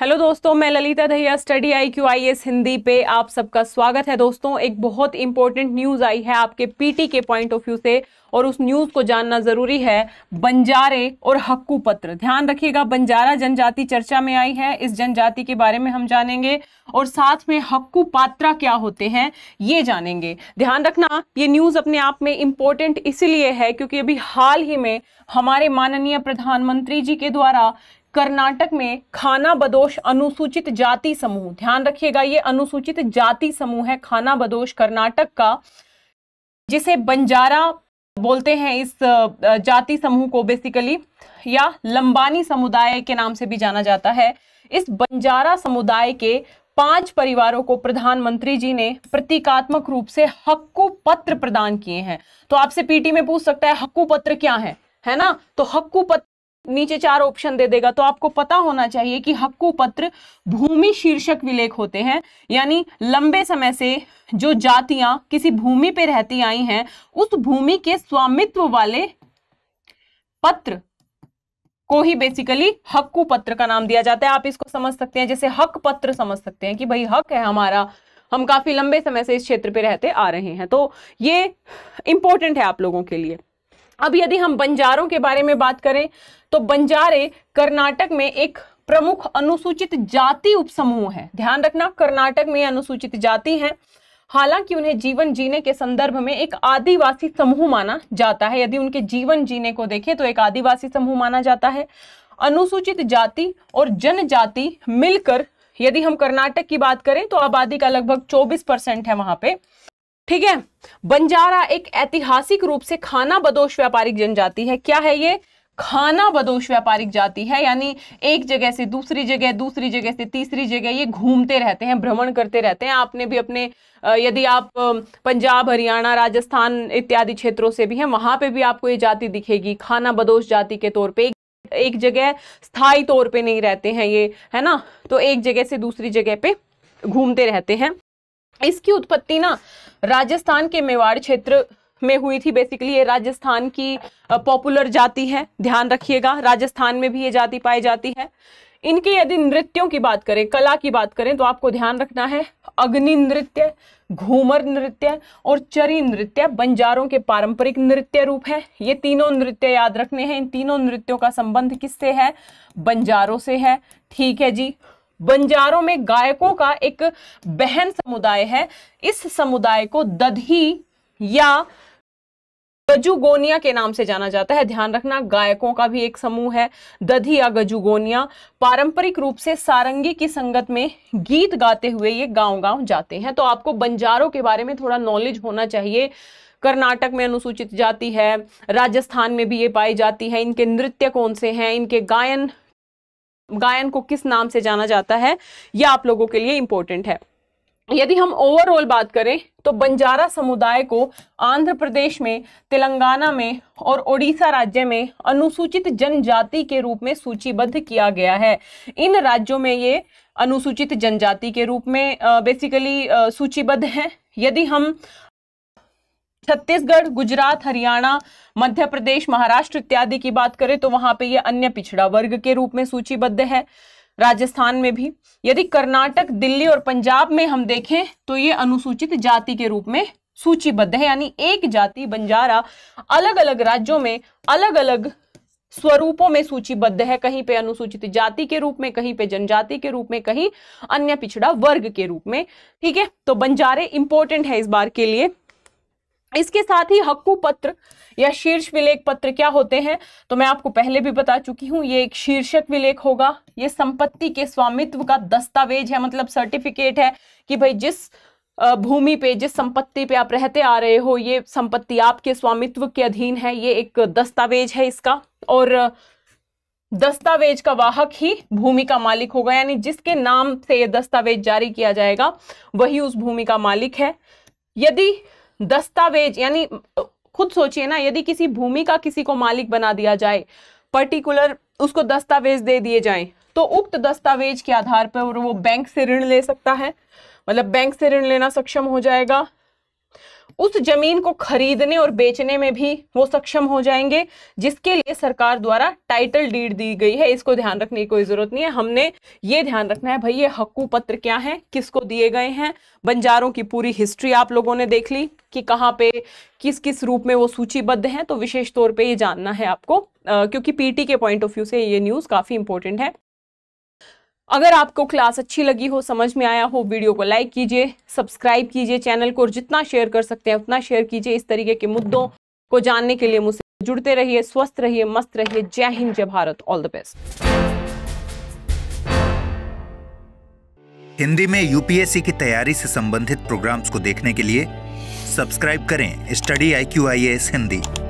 hello दोस्तों मैं Lalita Dahiya study I Q I S Hindi पे आप सबका स्वागत है दोस्तों एक बहुत इंपॉर्टेंट न्यूज़ आई है आपके पीटी के पॉइंट ऑफ व्यू से और उस न्यूज़ को जानना ज़रूरी है बंजारे और हक्कू पत्र ध्यान रखिएगा बंजारा जनजाति चर्चा में आई है इस जनजाति के बारे में हम जानेंगे और साथ में हक्कू पात्रा क्या होते हैं ये जानेंगे ध्यान रखना ये न्यूज़ अपने आप में इम्पोर्टेंट इसीलिए है क्योंकि अभी हाल ही में हमारे माननीय प्रधानमंत्री जी के द्वारा कर्नाटक में खाना बदोश अनुसूचित जाति समूह ध्यान रखिएगा ये अनुसूचित जाति समूह है खाना बदोश कर्नाटक का जिसे बंजारा बोलते हैं इस जाति समूह को बेसिकली या लंबानी समुदाय के नाम से भी जाना जाता है इस बंजारा समुदाय के पांच परिवारों को प्रधानमंत्री जी ने प्रतीकात्मक रूप से हक्कू पत्र प्रदान किए हैं तो आपसे पीटी में पूछ सकता है हक्कू पत्र क्या है है ना तो हक्कू पत्र नीचे चार ऑप्शन दे देगा तो आपको पता होना चाहिए कि हक्कू पत्र भूमि शीर्षक विलेख होते हैं यानी लंबे समय से जो जातियां किसी भूमि पे रहती आई हैं उस भूमि के स्वामित्व वाले पत्र को ही बेसिकली हक्कू पत्र का नाम दिया जाता है आप इसको समझ सकते हैं जैसे हक पत्र समझ सकते हैं कि भाई हक है हमारा हम काफी लंबे समय से इस क्षेत्र पे रहते आ रहे हैं तो ये इंपॉर्टेंट है आप लोगों के लिए अब यदि हम बंजारों के बारे में बात करें तो बंजारे कर्नाटक में एक प्रमुख अनुसूचित जाति उपसमूह है ध्यान रखना कर्नाटक में अनुसूचित जाति है हालांकि उन्हें जीवन जीने के संदर्भ में एक आदिवासी समूह माना जाता है यदि उनके जीवन जीने को देखें तो एक आदिवासी समूह माना जाता है अनुसूचित जाति और जनजाति मिलकर यदि हम कर्नाटक की बात करें तो आबादी का लगभग 24 परसेंट है वहां पे ठीक है बंजारा एक ऐतिहासिक रूप से खाना बदोश व्यापारिक जनजाति है क्या है ये खाना बदोश व्यापारिक जाति है यानी एक जगह से दूसरी जगह दूसरी जगह से तीसरी जगह ये घूमते रहते हैं भ्रमण करते रहते हैं आपने भी अपने यदि आप पंजाब हरियाणा राजस्थान इत्यादि क्षेत्रों से भी हैं वहां पे भी आपको ये जाति दिखेगी खाना बदोश जाति के तौर पे एक जगह स्थायी तौर पर नहीं रहते हैं ये है ना तो एक जगह से दूसरी जगह पे घूमते रहते हैं इसकी उत्पत्ति ना राजस्थान के मेवाड़ क्षेत्र में हुई थी बेसिकली ये राजस्थान की पॉपुलर जाति है ध्यान रखिएगा राजस्थान में भी ये जाति पाई जाती है इनके यदि नृत्यों की बात करें कला की बात करें तो आपको ध्यान रखना है अग्नि नृत्य घूमर नृत्य और चरी नृत्य बंजारों के पारंपरिक नृत्य रूप है ये तीनों नृत्य याद रखने हैं इन तीनों नृत्यों का संबंध किससे है बंजारों से है ठीक है जी बंजारों में गायकों का एक बहन समुदाय है इस समुदाय को दधी या गजुगोनिया के नाम से जाना जाता है ध्यान रखना गायकों का भी एक समूह है दधी या गजुगोनिया पारंपरिक रूप से सारंगी की संगत में गीत गाते हुए ये गांव गांव जाते हैं तो आपको बंजारों के बारे में थोड़ा नॉलेज होना चाहिए कर्नाटक में अनुसूचित जाति है राजस्थान में भी ये पाई जाती है इनके नृत्य कौन से हैं इनके गायन गायन को किस नाम से जाना जाता है यह आप लोगों के लिए इंपॉर्टेंट है यदि हम ओवरऑल बात करें तो बंजारा समुदाय को आंध्र प्रदेश में तेलंगाना में और ओडिशा राज्य में अनुसूचित जनजाति के रूप में सूचीबद्ध किया गया है इन राज्यों में ये अनुसूचित जनजाति के रूप में बेसिकली सूचीबद्ध हैं यदि हम छत्तीसगढ़ गुजरात हरियाणा मध्य प्रदेश महाराष्ट्र इत्यादि की बात करें तो वहां पे ये अन्य पिछड़ा वर्ग के रूप में सूचीबद्ध है राजस्थान में भी यदि कर्नाटक दिल्ली और पंजाब में हम देखें तो ये अनुसूचित जाति के रूप में सूचीबद्ध है यानी एक जाति बंजारा अलग अलग राज्यों में अलग अलग स्वरूपों में सूचीबद्ध है कहीं पे अनुसूचित जाति के रूप में कहीं पे जनजाति के रूप में कहीं अन्य पिछड़ा वर्ग के रूप में ठीक है तो बंजारे इंपॉर्टेंट है इस बार के लिए इसके साथ ही हक्कू पत्र या शीर्ष विलेख पत्र क्या होते हैं तो मैं आपको पहले भी बता चुकी हूँ ये एक शीर्षक विलेख होगा ये संपत्ति के स्वामित्व का दस्तावेज है मतलब सर्टिफिकेट है कि भाई जिस भूमि पे जिस संपत्ति पे आप रहते आ रहे हो ये संपत्ति आपके स्वामित्व के अधीन है ये एक दस्तावेज है इसका और दस्तावेज का वाहक ही भूमि का मालिक होगा यानी जिसके नाम से ये दस्तावेज जारी किया जाएगा वही उस भूमि का मालिक है यदि दस्तावेज यानी खुद सोचिए ना यदि किसी भूमि का किसी को मालिक बना दिया जाए पर्टिकुलर उसको दस्तावेज दे दिए जाए तो उक्त दस्तावेज के आधार पर वो बैंक से ऋण ले सकता है मतलब बैंक से ऋण लेना सक्षम हो जाएगा उस जमीन को खरीदने और बेचने में भी वो सक्षम हो जाएंगे जिसके लिए सरकार द्वारा टाइटल डीड दी गई है इसको ध्यान रखने की कोई जरूरत नहीं है हमने ये ध्यान रखना है भाई ये हक्कू पत्र क्या है किसको दिए गए हैं बंजारों की पूरी हिस्ट्री आप लोगों ने देख ली कि कहाँ पे किस किस रूप में वो सूचीबद्ध हैं तो विशेष तौर पर ये जानना है आपको आ, क्योंकि पीटी के पॉइंट ऑफ व्यू से ये न्यूज़ काफ़ी इंपॉर्टेंट है अगर आपको क्लास अच्छी लगी हो समझ में आया हो वीडियो को लाइक कीजिए सब्सक्राइब कीजिए चैनल को और जितना शेयर कर सकते हैं उतना शेयर कीजिए इस तरीके के मुद्दों को जानने के लिए मुझसे जुड़ते रहिए स्वस्थ रहिए मस्त रहिए जय हिंद जय Bharat all the best Hindi में यूपीएससी की तैयारी से संबंधित प्रोग्राम्स को देखने के लिए सब्सक्राइब करें study I Q I S Hindi